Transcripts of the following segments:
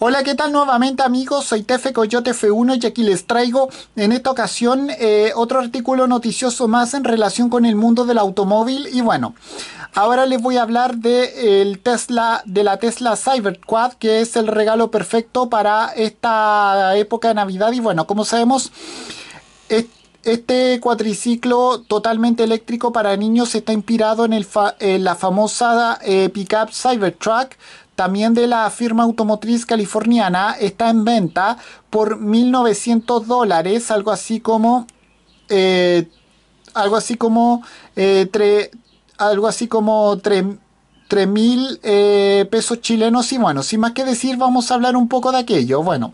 Hola, ¿qué tal nuevamente amigos? Soy Tefe Coyote F1 y aquí les traigo en esta ocasión eh, otro artículo noticioso más en relación con el mundo del automóvil y bueno, ahora les voy a hablar de, el Tesla, de la Tesla Cyberquad que es el regalo perfecto para esta época de Navidad y bueno, como sabemos... Este cuatriciclo totalmente eléctrico para niños está inspirado en, la famosa eh, pickup Cybertruck, también de la firma automotriz californiana. Está en venta por 1.900 dólares, algo así como... Eh, algo así como... Eh, algo así como... Eh, pesos chilenos y bueno, sin más que decir, vamos a hablar un poco de aquello. Bueno,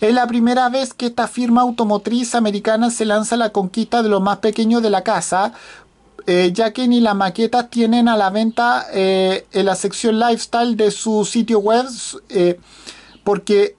es la primera vez que esta firma automotriz americana se lanza a la conquista de lo más pequeño de la casa, eh, ya que ni las maquetas tienen a la venta eh, en la sección lifestyle de su sitio web, eh, porque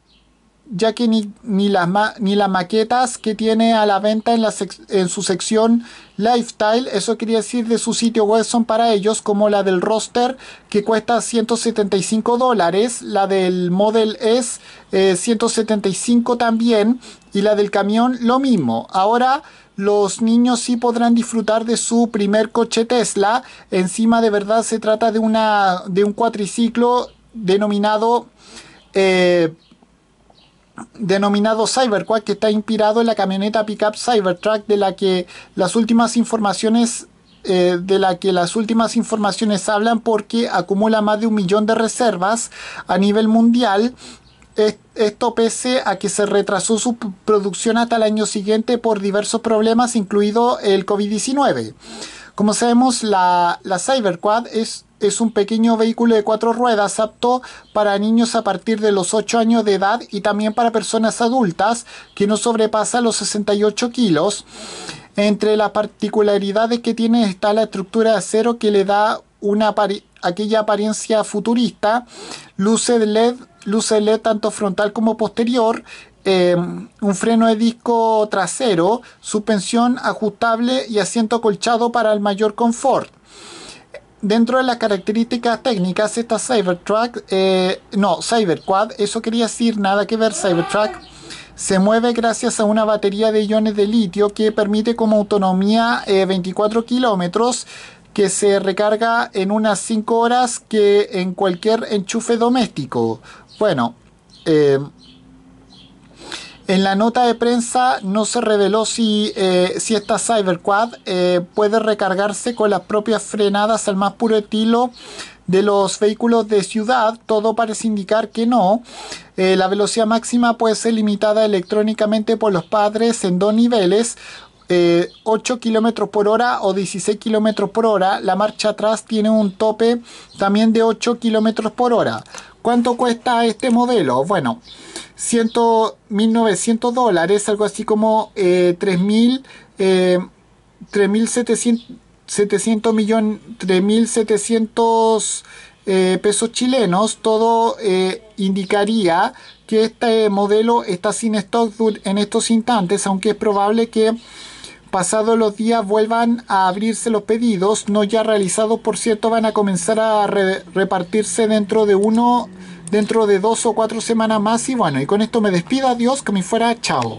ya que ni, ni, las, ni maquetas que tiene a la venta en, en su sección Lifestyle, eso quería decir de su sitio web, son para ellos, como la del roster que cuesta 175 dólares, la del Model S 175 eh, también y la del camión lo mismo. Ahora los niños sí podrán disfrutar de su primer coche Tesla, encima de verdad se trata de, una, de un cuatriciclo denominado... Eh, denominado CyberQuad, que está inspirado en la camioneta pickup Cybertruck de la que las últimas informaciones eh, de la que las últimas informaciones hablan porque acumula más de un millón de reservas a nivel mundial. Esto pese a que se retrasó su producción hasta el año siguiente por diversos problemas, incluido el COVID-19. Como sabemos, la, la Cyberquad es es un pequeño vehículo de cuatro ruedas apto para niños a partir de los 8 años de edad y también para personas adultas que no sobrepasa los 68 kilos. Entre las particularidades que tiene está la estructura de acero que le da aquella apariencia futurista, luces LED, LED tanto frontal como posterior, em, un freno de disco trasero, suspensión ajustable y asiento colchado para el mayor confort dentro de las características técnicas, esta Cybertruck, eh, no, Cyberquad, eso quería decir, nada que ver, Cybertruck, se mueve gracias a una batería de iones de litio que permite como autonomía 24 eh, kilómetros que se recarga en unas 5 horas que en cualquier enchufe doméstico. Bueno, eh, en la nota de prensa no se reveló si, eh, si esta Cyberquad eh, puede recargarse con las propias frenadas al más puro estilo de los vehículos de ciudad. Todo parece indicar que no. Eh, la velocidad máxima puede ser limitada electrónicamente por los padres en dos niveles, 8 eh, kilómetros por hora o 16 kilómetros por hora. La marcha atrás tiene un tope también de 8 kilómetros por hora. ¿Cuánto cuesta este modelo? Bueno, 100, 1900 dólares, algo así como eh, 3000, eh, 3700 700 millones, 3.700 pesos chilenos, todo eh, indicaría que este modelo está sin stock en estos instantes, aunque es probable que pasados los días vuelvan a abrirse los pedidos, no ya realizados por cierto, van a comenzar a repartirse dentro de uno, dentro de dos o cuatro semanas más y bueno, y con esto me despido, adiós, que me fuera, chao.